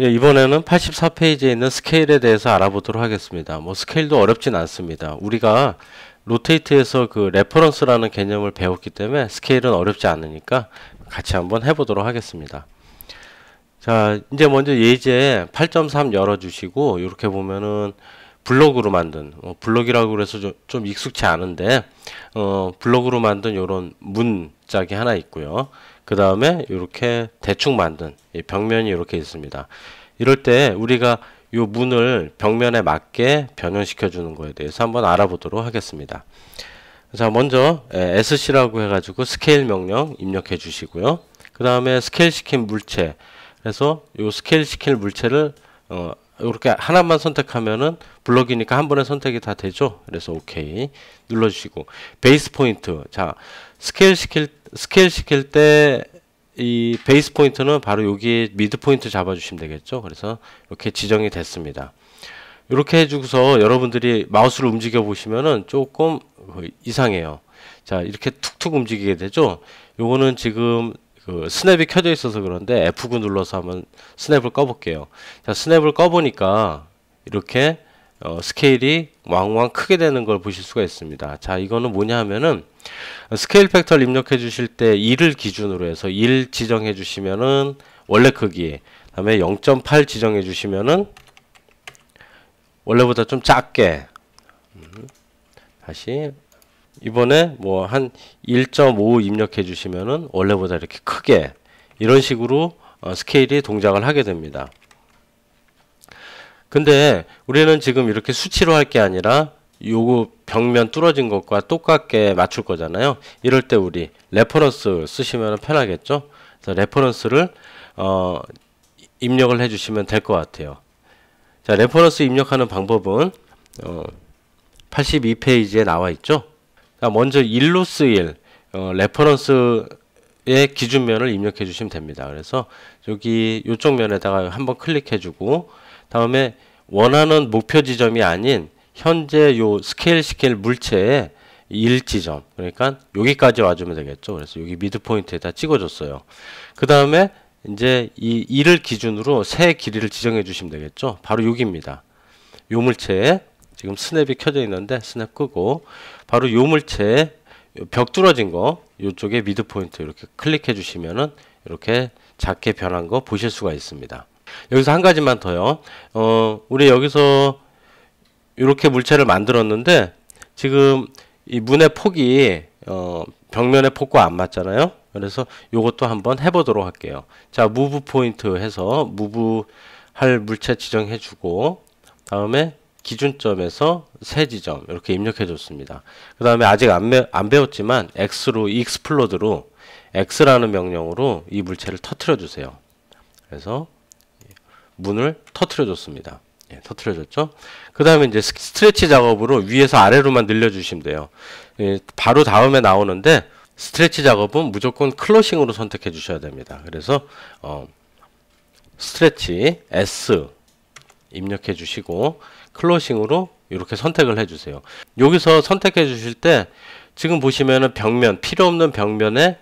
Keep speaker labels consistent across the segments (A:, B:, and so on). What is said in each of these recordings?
A: 네, 이번에는 84페이지에 있는 스케일에 대해서 알아보도록 하겠습니다. 뭐 스케일도 어렵진 않습니다. 우리가 로테이트에서 그 레퍼런스라는 개념을 배웠기 때문에 스케일은 어렵지 않으니까 같이 한번 해보도록 하겠습니다. 자, 이제 먼저 예제 8.3 열어주시고 이렇게 보면은 블록으로 만든 어, 블록이라고 그래서 좀, 좀 익숙치 않은데 어, 블록으로 만든 이런 문 짝이 하나 있고요. 그 다음에 이렇게 대충 만든 벽면이 이렇게 있습니다. 이럴 때 우리가 이 문을 벽면에 맞게 변형시켜 주는 거에 대해서 한번 알아보도록 하겠습니다. 자 먼저 예, SC라고 해가지고 스케일 명령 입력해 주시고요. 그 다음에 스케일 시킨 물체 그래서 이 스케일 시킨 물체를 어, 이렇게 하나만 선택하면은 블럭이니까 한 번에 선택이 다 되죠. 그래서 오케이 눌러주시고 베이스 포인트 자 스케일 시킬 스케일 시킬 때 이 베이스 포인트는 바로 여기 미드 포인트 잡아주시면 되겠죠. 그래서 이렇게 지정이 됐습니다. 이렇게 해주고서 여러분들이 마우스를 움직여 보시면은 조금 이상해요. 자 이렇게 툭툭 움직이게 되죠. 요거는 지금 그 스냅이 켜져 있어서 그런데 F9 눌러서 한번 스냅을 꺼볼게요. 자, 스냅을 꺼보니까 이렇게 어, 스케일이 왕왕 크게 되는 걸 보실 수가 있습니다. 자, 이거는 뭐냐 하면은 스케일 팩터를 입력해 주실 때 1을 기준으로 해서 1 지정해 주시면은 원래 크기, 그다음에 0.8 지정해 주시면은 원래보다 좀 작게 음, 다시 이번에 뭐 한 1.5 입력해 주시면은 원래보다 이렇게 크게 이런 식으로 어, 스케일이 동작을 하게 됩니다. 근데 우리는 지금 이렇게 수치로 할 게 아니라 요거 벽면 뚫어진 것과 똑같게 맞출 거잖아요. 이럴 때 우리 레퍼런스 쓰시면 편하겠죠. 그래서 레퍼런스를 어, 입력을 해주시면 될 것 같아요. 자, 레퍼런스 입력하는 방법은 어, 82페이지에 나와 있죠. 그러니까 먼저 일로스일 어, 레퍼런스의 기준면을 입력해 주시면 됩니다. 그래서 여기 이쪽 면에다가 한번 클릭해 주고 다음에 원하는 목표 지점이 아닌 현재 요 스케일 시킬 물체의 일지점 그러니까 여기까지 와주면 되겠죠. 그래서 여기 미드 포인트에다 찍어줬어요. 그 다음에 이제 이 2를 기준으로 새 길이를 지정해 주시면 되겠죠 바로 여기입니다 요 물체의 지금 스냅이 켜져 있는데 스냅 끄고 바로 요 물체 벽 뚫어진 거 요쪽에 미드 포인트 이렇게 클릭해 주시면은 이렇게 작게 변한 거 보실 수가 있습니다. 여기서 한 가지만 더요. 어, 우리 여기서 이렇게 물체를 만들었는데 지금 이 문의 폭이 어, 벽면의 폭과 안 맞잖아요. 그래서 요것도 한번 해보도록 할게요. 자, 무브 포인트 해서 무브 할 물체 지정해주고 다음에 기준점에서 새 지점 이렇게 입력해 줬습니다. 그 다음에 아직 안, 매, 안 배웠지만 x로 익스플로드로 x라는 명령으로 이 물체를 터트려 주세요. 그래서 문을 터트려 줬습니다. 예, 터트려 줬죠. 그 다음에 이제 스트레치 작업으로 위에서 아래로만 늘려 주시면 돼요. 예, 바로 다음에 나오는데 스트레치 작업은 무조건 클로싱으로 선택해 주셔야 됩니다. 그래서 어, 스트레치 S 입력해 주시고 클로싱으로 이렇게 선택을 해 주세요. 여기서 선택해 주실 때 지금 보시면은 벽면 필요 없는 벽면에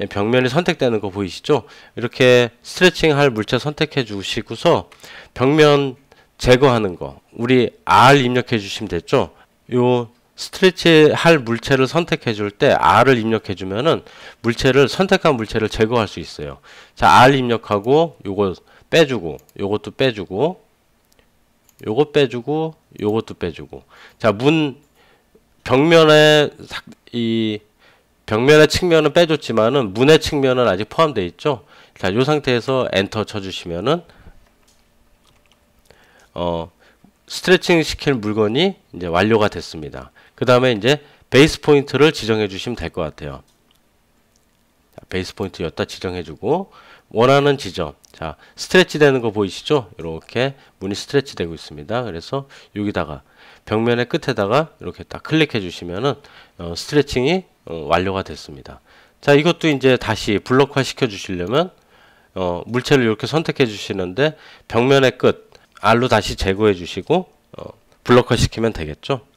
A: 예, 벽면이 선택되는 거 보이시죠? 이렇게 스트레칭 할 물체 선택해 주시고서 벽면 제거하는 거 우리 R 입력해 주시면 됐죠? 요 스트레치 할 물체를 선택해 줄 때 R을 입력해 주면은 물체를 선택한 물체를 제거할 수 있어요. 자, R 입력하고 요거 빼주고 요것도 빼주고 요거 빼주고 요것도 빼주고 자문 벽면에 이 벽면의 측면은 빼줬지만은 문의 측면은 아직 포함되어 있죠 자요 상태에서 엔터 쳐주시면은 어 스트레칭 시킬 물건이 이제 완료가 됐습니다 그 다음에 이제 베이스 포인트를 지정해 주시면 될 것 같아요 베이스 포인트 여기다 지정해주고 원하는 지점 자 스트레치 되는 거 보이시죠? 이렇게 문이 스트레치 되고 있습니다. 그래서 여기다가 벽면의 끝에다가 이렇게 딱 클릭해 주시면은 어, 스트레칭이 어, 완료가 됐습니다. 자 이것도 이제 다시 블록화 시켜 주시려면 어, 물체를 이렇게 선택해 주시는데 벽면의 끝 알로 다시 제거해 주시고 어, 블록화 시키면 되겠죠.